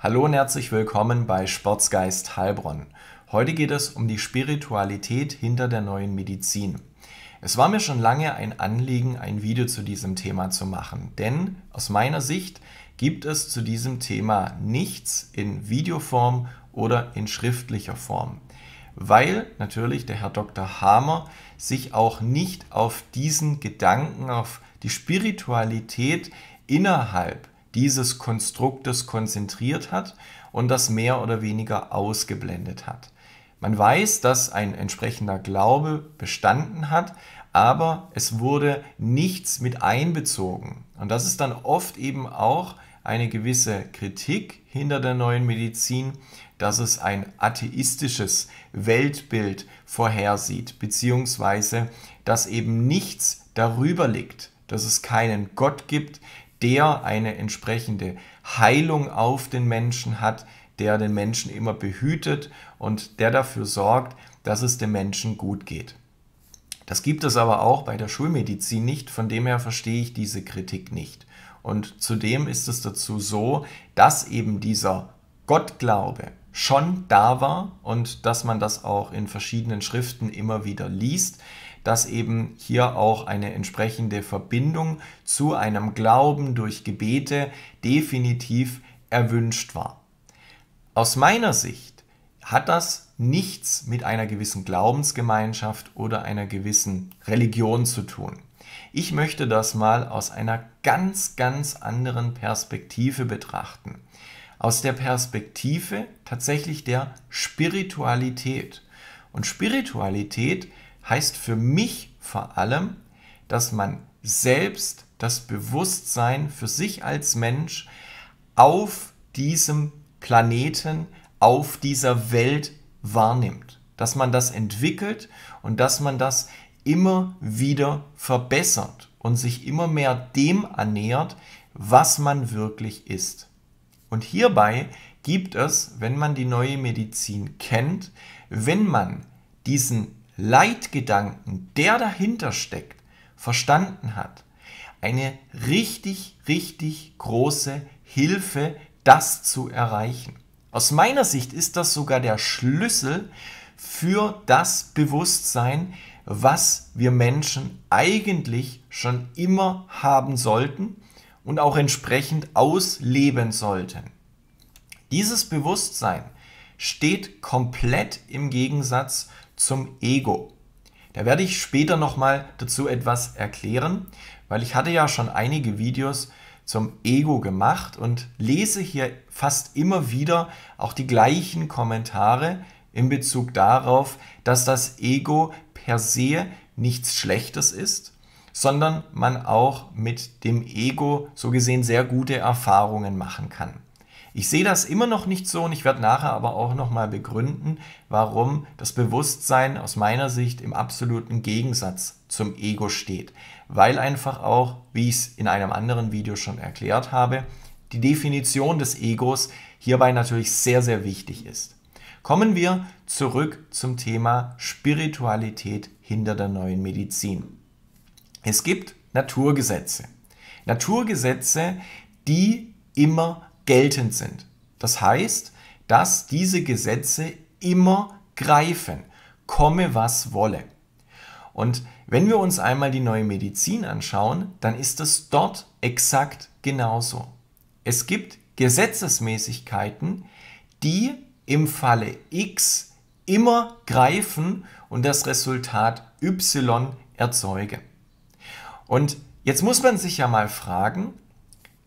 Hallo und herzlich willkommen bei Sportsgeist Heilbronn. Heute geht es um die Spiritualität hinter der neuen Medizin. Es war mir schon lange ein Anliegen, ein Video zu diesem Thema zu machen, denn aus meiner Sicht gibt es zu diesem Thema nichts in Videoform oder in schriftlicher Form, weil natürlich der Herr Dr. Hamer sich auch nicht auf diesen Gedanken, auf die Spiritualität innerhalb dieses Konstruktes konzentriert hat und das mehr oder weniger ausgeblendet hat. Man weiß, dass ein entsprechender Glaube bestanden hat, aber es wurde nichts mit einbezogen. Und das ist dann oft eben auch eine gewisse Kritik hinter der neuen Medizin, dass es ein atheistisches Weltbild vorhersieht, beziehungsweise dass eben nichts darüber liegt, dass es keinen Gott gibt, der eine entsprechende Heilung auf den Menschen hat, der den Menschen immer behütet und der dafür sorgt, dass es dem Menschen gut geht. Das gibt es aber auch bei der Schulmedizin nicht, von dem her verstehe ich diese Kritik nicht. Und zudem ist es dazu so, dass eben dieser Gottglaube schon da war und dass man das auch in verschiedenen Schriften immer wieder liest, dass eben hier auch eine entsprechende Verbindung zu einem Glauben durch Gebete definitiv erwünscht war. Aus meiner Sicht hat das nichts mit einer gewissen Glaubensgemeinschaft oder einer gewissen Religion zu tun. Ich möchte das mal aus einer ganz, ganz anderen Perspektive betrachten. Aus der Perspektive tatsächlich der Spiritualität. Und Spiritualität heißt für mich vor allem, dass man selbst das Bewusstsein für sich als Mensch auf diesem Planeten, auf dieser Welt wahrnimmt. Dass man das entwickelt und dass man das immer wieder verbessert und sich immer mehr dem annähert, was man wirklich ist. Und hierbei gibt es, wenn man die neue Medizin kennt, wenn man diesen Leitgedanken, der dahinter steckt, verstanden hat, eine richtig, richtig große Hilfe, das zu erreichen. Aus meiner Sicht ist das sogar der Schlüssel für das Bewusstsein, was wir Menschen eigentlich schon immer haben sollten und auch entsprechend ausleben sollten. Dieses Bewusstsein steht komplett im Gegensatz zum Ego. Da werde ich später nochmal dazu etwas erklären, weil ich hatte ja schon einige Videos zum Ego gemacht und lese hier fast immer wieder auch die gleichen Kommentare in Bezug darauf, dass das Ego per se nichts Schlechtes ist, sondern man auch mit dem Ego so gesehen sehr gute Erfahrungen machen kann. Ich sehe das immer noch nicht so und ich werde nachher aber auch nochmal begründen, warum das Bewusstsein aus meiner Sicht im absoluten Gegensatz zum Ego steht. Weil einfach auch, wie ich es in einem anderen Video schon erklärt habe, die Definition des Egos hierbei natürlich sehr, sehr wichtig ist. Kommen wir zurück zum Thema Spiritualität hinter der neuen Medizin. Es gibt Naturgesetze. Naturgesetze, die immer geltend sind. Das heißt, dass diese Gesetze immer greifen, komme was wolle. Und wenn wir uns einmal die neue Medizin anschauen, dann ist es dort exakt genauso. Es gibt Gesetzesmäßigkeiten, die im Falle X immer greifen und das Resultat Y erzeugen. Und jetzt muss man sich ja mal fragen,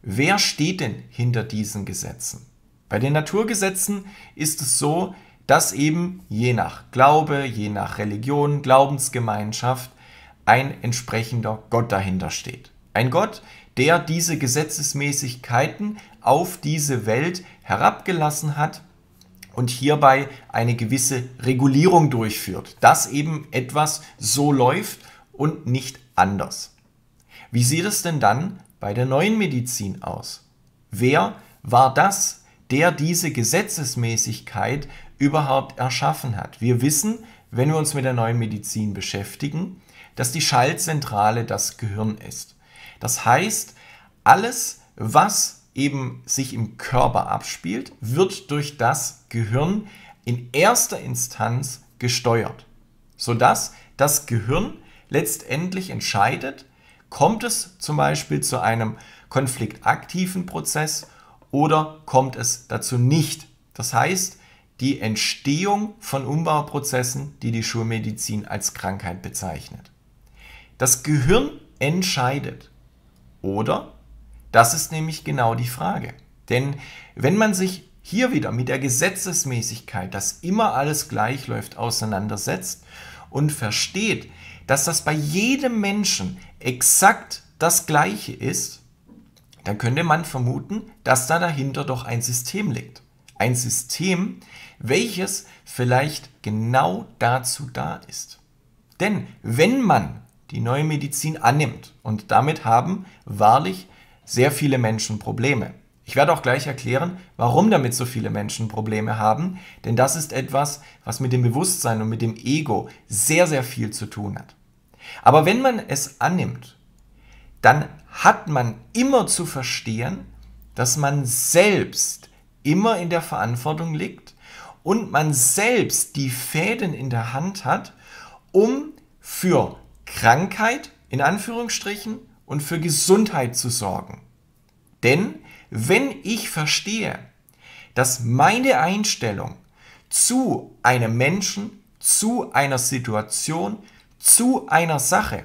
Wer steht denn hinter diesen Gesetzen? Bei den Naturgesetzen ist es so, dass eben je nach Glaube, je nach Religion, Glaubensgemeinschaft ein entsprechender Gott dahinter steht. Ein Gott, der diese Gesetzesmäßigkeiten auf diese Welt herabgelassen hat und hierbei eine gewisse Regulierung durchführt, dass eben etwas so läuft und nicht anders. Wie sieht es denn dann bei der neuen Medizin aus? Wer war das, der diese Gesetzesmäßigkeit überhaupt erschaffen hat? Wir wissen, wenn wir uns mit der neuen Medizin beschäftigen, dass die Schaltzentrale das Gehirn ist. Das heißt, alles, was eben sich im Körper abspielt, wird durch das Gehirn in erster Instanz gesteuert, sodass das Gehirn letztendlich entscheidet, Kommt es zum Beispiel zu einem konfliktaktiven Prozess oder kommt es dazu nicht? Das heißt, die Entstehung von Umbauprozessen, die die Schulmedizin als Krankheit bezeichnet. Das Gehirn entscheidet. Oder? Das ist nämlich genau die Frage. Denn wenn man sich hier wieder mit der Gesetzesmäßigkeit, dass immer alles gleich läuft, auseinandersetzt und versteht, dass das bei jedem Menschen exakt das gleiche ist, dann könnte man vermuten, dass da dahinter doch ein System liegt. Ein System, welches vielleicht genau dazu da ist. Denn wenn man die neue Medizin annimmt, und damit haben wahrlich sehr viele Menschen Probleme. Ich werde auch gleich erklären, warum damit so viele Menschen Probleme haben, denn das ist etwas, was mit dem Bewusstsein und mit dem Ego sehr, sehr viel zu tun hat. Aber wenn man es annimmt, dann hat man immer zu verstehen, dass man selbst immer in der Verantwortung liegt und man selbst die Fäden in der Hand hat, um für Krankheit in Anführungsstrichen und für Gesundheit zu sorgen. Denn wenn ich verstehe, dass meine Einstellung zu einem Menschen, zu einer Situation, zu einer Sache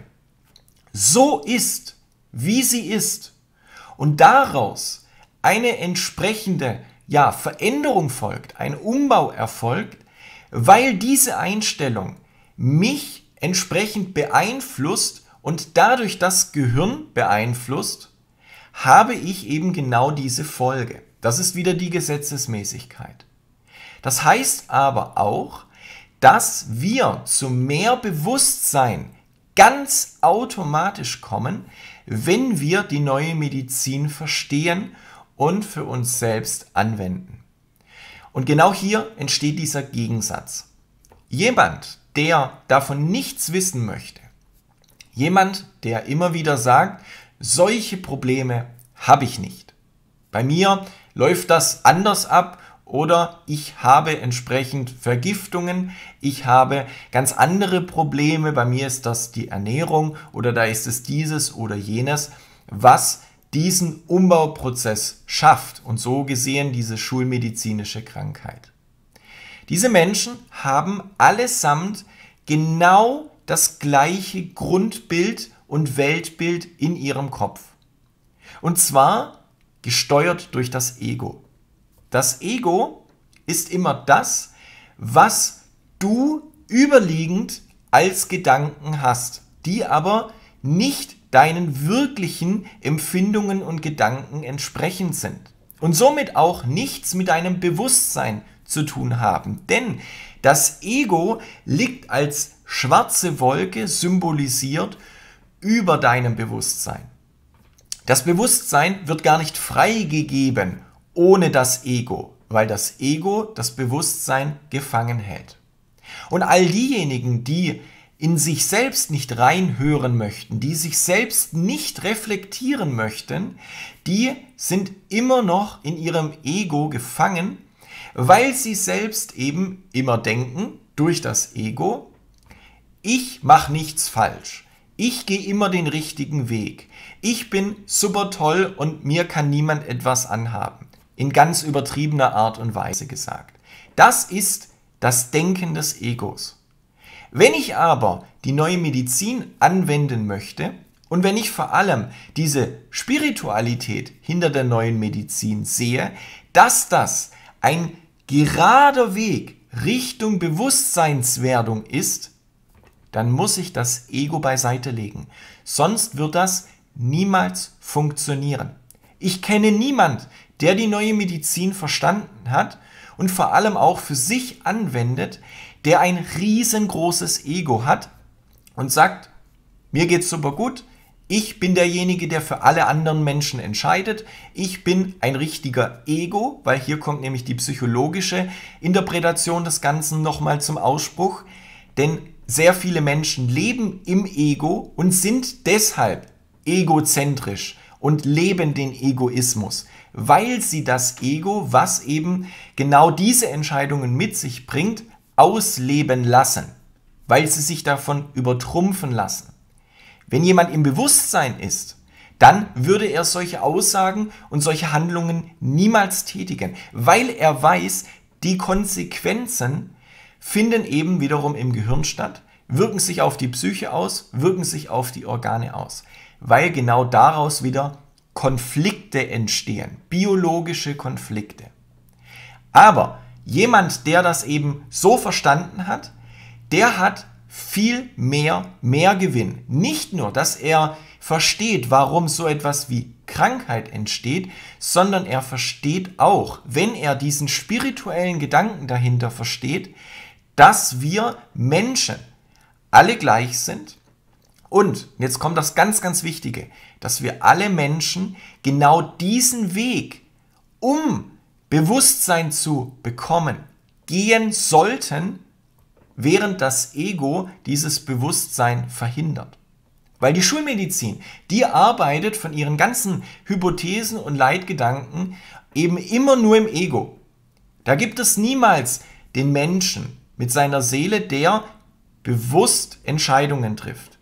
so ist, wie sie ist und daraus eine entsprechende ja, Veränderung folgt, ein Umbau erfolgt, weil diese Einstellung mich entsprechend beeinflusst und dadurch das Gehirn beeinflusst, habe ich eben genau diese Folge. Das ist wieder die Gesetzesmäßigkeit. Das heißt aber auch, dass wir zu mehr Bewusstsein ganz automatisch kommen, wenn wir die neue Medizin verstehen und für uns selbst anwenden. Und genau hier entsteht dieser Gegensatz. Jemand, der davon nichts wissen möchte, jemand, der immer wieder sagt, solche Probleme habe ich nicht. Bei mir läuft das anders ab oder ich habe entsprechend Vergiftungen, ich habe ganz andere Probleme, bei mir ist das die Ernährung oder da ist es dieses oder jenes, was diesen Umbauprozess schafft und so gesehen diese schulmedizinische Krankheit. Diese Menschen haben allesamt genau das gleiche Grundbild und Weltbild in ihrem Kopf. Und zwar gesteuert durch das Ego. Das Ego ist immer das, was du überliegend als Gedanken hast, die aber nicht deinen wirklichen Empfindungen und Gedanken entsprechend sind und somit auch nichts mit deinem Bewusstsein zu tun haben. Denn das Ego liegt als schwarze Wolke symbolisiert über deinem Bewusstsein. Das Bewusstsein wird gar nicht freigegeben ohne das Ego, weil das Ego das Bewusstsein gefangen hält. Und all diejenigen, die in sich selbst nicht reinhören möchten, die sich selbst nicht reflektieren möchten, die sind immer noch in ihrem Ego gefangen, weil sie selbst eben immer denken durch das Ego, ich mache nichts falsch. Ich gehe immer den richtigen Weg. Ich bin super toll und mir kann niemand etwas anhaben in ganz übertriebener Art und Weise gesagt. Das ist das Denken des Egos. Wenn ich aber die neue Medizin anwenden möchte und wenn ich vor allem diese Spiritualität hinter der neuen Medizin sehe, dass das ein gerader Weg Richtung Bewusstseinswerdung ist, dann muss ich das Ego beiseite legen. Sonst wird das niemals funktionieren. Ich kenne niemand, der die neue Medizin verstanden hat und vor allem auch für sich anwendet, der ein riesengroßes Ego hat und sagt, mir geht's super gut, ich bin derjenige, der für alle anderen Menschen entscheidet. Ich bin ein richtiger Ego, weil hier kommt nämlich die psychologische Interpretation des Ganzen nochmal zum Ausspruch. Denn sehr viele Menschen leben im Ego und sind deshalb egozentrisch und leben den Egoismus weil sie das Ego, was eben genau diese Entscheidungen mit sich bringt, ausleben lassen, weil sie sich davon übertrumpfen lassen. Wenn jemand im Bewusstsein ist, dann würde er solche Aussagen und solche Handlungen niemals tätigen, weil er weiß, die Konsequenzen finden eben wiederum im Gehirn statt, wirken sich auf die Psyche aus, wirken sich auf die Organe aus, weil genau daraus wieder Konflikte entstehen, biologische Konflikte. Aber jemand, der das eben so verstanden hat, der hat viel mehr Mehrgewinn. Nicht nur, dass er versteht, warum so etwas wie Krankheit entsteht, sondern er versteht auch, wenn er diesen spirituellen Gedanken dahinter versteht, dass wir Menschen alle gleich sind, und jetzt kommt das ganz, ganz Wichtige, dass wir alle Menschen genau diesen Weg, um Bewusstsein zu bekommen, gehen sollten, während das Ego dieses Bewusstsein verhindert. Weil die Schulmedizin, die arbeitet von ihren ganzen Hypothesen und Leitgedanken eben immer nur im Ego. Da gibt es niemals den Menschen mit seiner Seele, der bewusst Entscheidungen trifft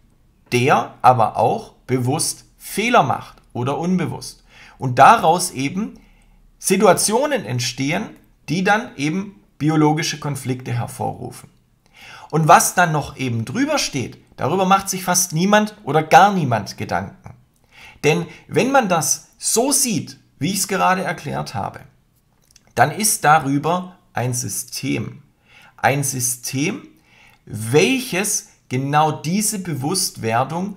der aber auch bewusst Fehler macht oder unbewusst. Und daraus eben Situationen entstehen, die dann eben biologische Konflikte hervorrufen. Und was dann noch eben drüber steht, darüber macht sich fast niemand oder gar niemand Gedanken. Denn wenn man das so sieht, wie ich es gerade erklärt habe, dann ist darüber ein System. Ein System, welches genau diese Bewusstwerdung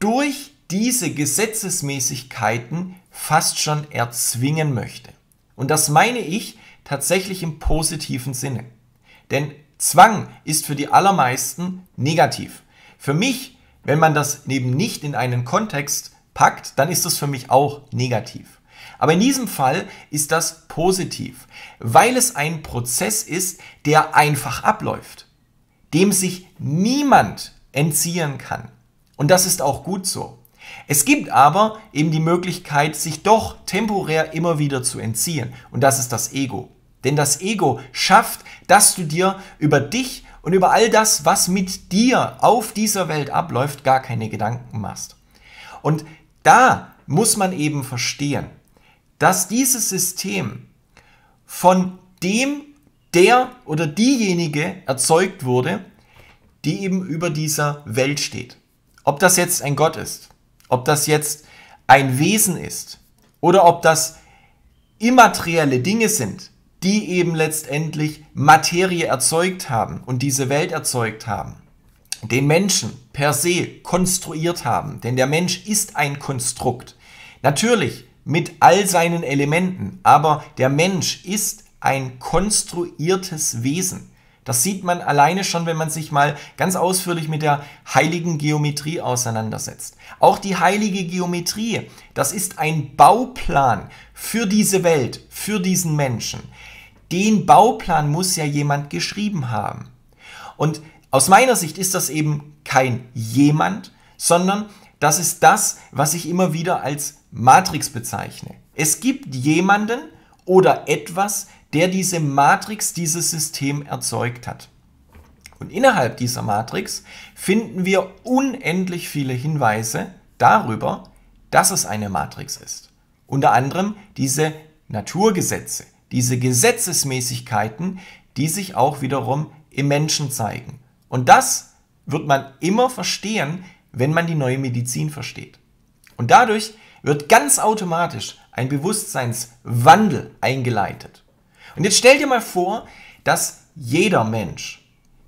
durch diese Gesetzesmäßigkeiten fast schon erzwingen möchte. Und das meine ich tatsächlich im positiven Sinne. Denn Zwang ist für die allermeisten negativ. Für mich, wenn man das eben nicht in einen Kontext packt, dann ist das für mich auch negativ. Aber in diesem Fall ist das positiv, weil es ein Prozess ist, der einfach abläuft dem sich niemand entziehen kann. Und das ist auch gut so. Es gibt aber eben die Möglichkeit, sich doch temporär immer wieder zu entziehen. Und das ist das Ego. Denn das Ego schafft, dass du dir über dich und über all das, was mit dir auf dieser Welt abläuft, gar keine Gedanken machst. Und da muss man eben verstehen, dass dieses System von dem der oder diejenige erzeugt wurde, die eben über dieser Welt steht. Ob das jetzt ein Gott ist, ob das jetzt ein Wesen ist oder ob das immaterielle Dinge sind, die eben letztendlich Materie erzeugt haben und diese Welt erzeugt haben, den Menschen per se konstruiert haben, denn der Mensch ist ein Konstrukt. Natürlich mit all seinen Elementen, aber der Mensch ist ein konstruiertes Wesen. Das sieht man alleine schon, wenn man sich mal ganz ausführlich mit der heiligen Geometrie auseinandersetzt. Auch die heilige Geometrie, das ist ein Bauplan für diese Welt, für diesen Menschen. Den Bauplan muss ja jemand geschrieben haben. Und aus meiner Sicht ist das eben kein jemand, sondern das ist das, was ich immer wieder als Matrix bezeichne. Es gibt jemanden oder etwas, der diese Matrix, dieses System erzeugt hat. Und innerhalb dieser Matrix finden wir unendlich viele Hinweise darüber, dass es eine Matrix ist. Unter anderem diese Naturgesetze, diese Gesetzesmäßigkeiten, die sich auch wiederum im Menschen zeigen. Und das wird man immer verstehen, wenn man die neue Medizin versteht. Und dadurch wird ganz automatisch ein Bewusstseinswandel eingeleitet. Und jetzt stell dir mal vor, dass jeder Mensch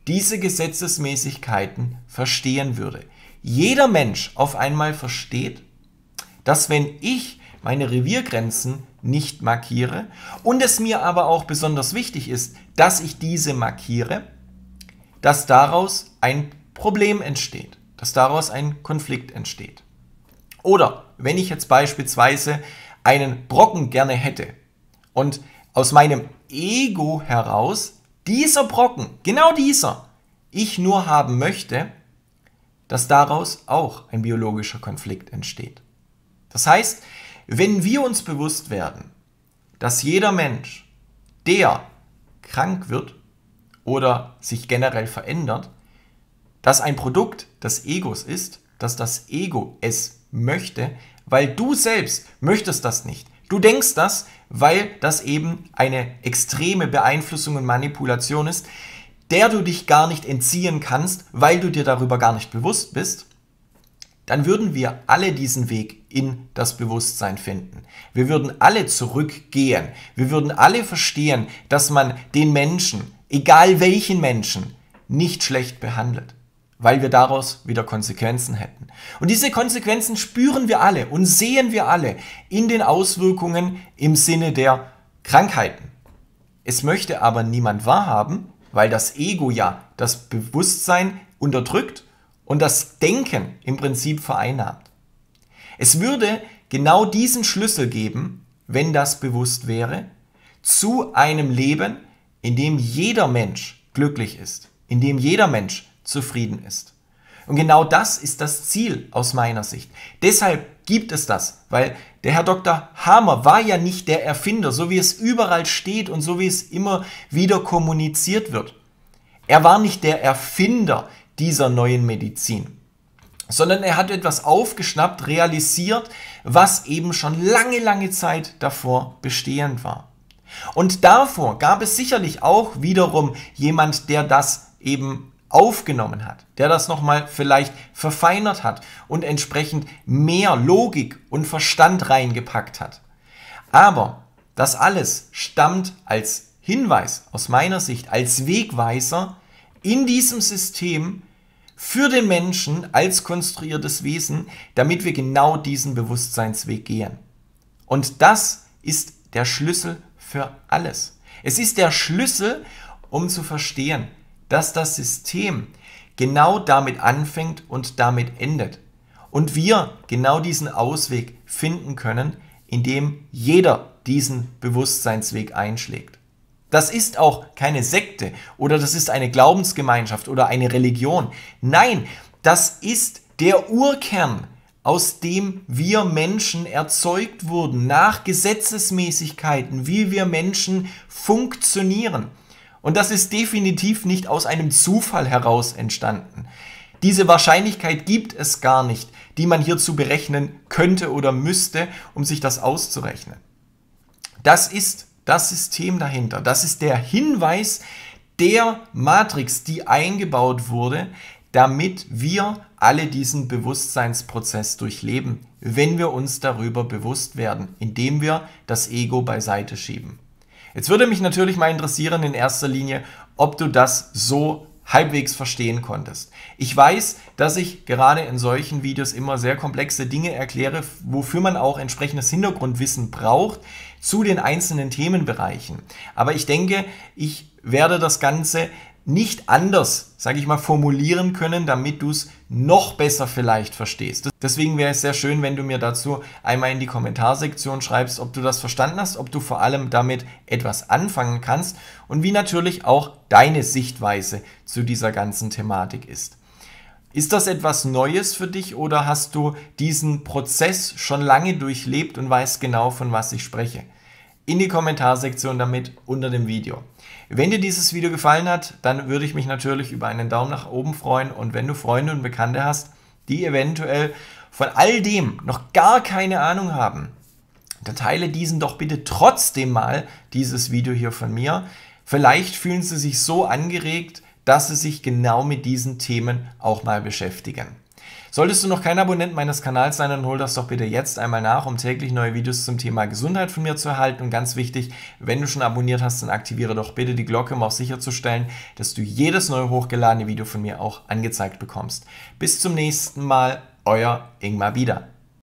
diese Gesetzesmäßigkeiten verstehen würde. Jeder Mensch auf einmal versteht, dass wenn ich meine Reviergrenzen nicht markiere und es mir aber auch besonders wichtig ist, dass ich diese markiere, dass daraus ein Problem entsteht, dass daraus ein Konflikt entsteht. Oder wenn ich jetzt beispielsweise einen Brocken gerne hätte und aus meinem Ego heraus dieser Brocken, genau dieser, ich nur haben möchte, dass daraus auch ein biologischer Konflikt entsteht. Das heißt, wenn wir uns bewusst werden, dass jeder Mensch, der krank wird oder sich generell verändert, dass ein Produkt des Egos ist, dass das Ego es möchte, weil du selbst möchtest das nicht. Du denkst das, weil das eben eine extreme Beeinflussung und Manipulation ist, der du dich gar nicht entziehen kannst, weil du dir darüber gar nicht bewusst bist, dann würden wir alle diesen Weg in das Bewusstsein finden. Wir würden alle zurückgehen. Wir würden alle verstehen, dass man den Menschen, egal welchen Menschen, nicht schlecht behandelt weil wir daraus wieder Konsequenzen hätten. Und diese Konsequenzen spüren wir alle und sehen wir alle in den Auswirkungen im Sinne der Krankheiten. Es möchte aber niemand wahrhaben, weil das Ego ja das Bewusstsein unterdrückt und das Denken im Prinzip vereinnahmt. Es würde genau diesen Schlüssel geben, wenn das bewusst wäre, zu einem Leben, in dem jeder Mensch glücklich ist, in dem jeder Mensch zufrieden ist. Und genau das ist das Ziel aus meiner Sicht. Deshalb gibt es das, weil der Herr Dr. Hamer war ja nicht der Erfinder, so wie es überall steht und so wie es immer wieder kommuniziert wird. Er war nicht der Erfinder dieser neuen Medizin, sondern er hat etwas aufgeschnappt, realisiert, was eben schon lange, lange Zeit davor bestehend war. Und davor gab es sicherlich auch wiederum jemand, der das eben aufgenommen hat, der das nochmal vielleicht verfeinert hat und entsprechend mehr Logik und Verstand reingepackt hat. Aber das alles stammt als Hinweis aus meiner Sicht, als Wegweiser in diesem System für den Menschen als konstruiertes Wesen, damit wir genau diesen Bewusstseinsweg gehen. Und das ist der Schlüssel für alles. Es ist der Schlüssel, um zu verstehen, dass das System genau damit anfängt und damit endet. Und wir genau diesen Ausweg finden können, indem jeder diesen Bewusstseinsweg einschlägt. Das ist auch keine Sekte oder das ist eine Glaubensgemeinschaft oder eine Religion. Nein, das ist der Urkern, aus dem wir Menschen erzeugt wurden, nach Gesetzesmäßigkeiten, wie wir Menschen funktionieren. Und das ist definitiv nicht aus einem Zufall heraus entstanden. Diese Wahrscheinlichkeit gibt es gar nicht, die man hierzu berechnen könnte oder müsste, um sich das auszurechnen. Das ist das System dahinter. Das ist der Hinweis der Matrix, die eingebaut wurde, damit wir alle diesen Bewusstseinsprozess durchleben, wenn wir uns darüber bewusst werden, indem wir das Ego beiseite schieben. Jetzt würde mich natürlich mal interessieren in erster Linie, ob du das so halbwegs verstehen konntest. Ich weiß, dass ich gerade in solchen Videos immer sehr komplexe Dinge erkläre, wofür man auch entsprechendes Hintergrundwissen braucht zu den einzelnen Themenbereichen. Aber ich denke, ich werde das Ganze nicht anders, sage ich mal, formulieren können, damit du es noch besser vielleicht verstehst. Deswegen wäre es sehr schön, wenn du mir dazu einmal in die Kommentarsektion schreibst, ob du das verstanden hast, ob du vor allem damit etwas anfangen kannst und wie natürlich auch deine Sichtweise zu dieser ganzen Thematik ist. Ist das etwas Neues für dich oder hast du diesen Prozess schon lange durchlebt und weißt genau, von was ich spreche? In die Kommentarsektion damit unter dem Video. Wenn dir dieses Video gefallen hat, dann würde ich mich natürlich über einen Daumen nach oben freuen und wenn du Freunde und Bekannte hast, die eventuell von all dem noch gar keine Ahnung haben, dann teile diesen doch bitte trotzdem mal dieses Video hier von mir. Vielleicht fühlen sie sich so angeregt, dass sie sich genau mit diesen Themen auch mal beschäftigen. Solltest du noch kein Abonnent meines Kanals sein, dann hol das doch bitte jetzt einmal nach, um täglich neue Videos zum Thema Gesundheit von mir zu erhalten. Und ganz wichtig, wenn du schon abonniert hast, dann aktiviere doch bitte die Glocke, um auch sicherzustellen, dass du jedes neue hochgeladene Video von mir auch angezeigt bekommst. Bis zum nächsten Mal, euer Ingmar wieder.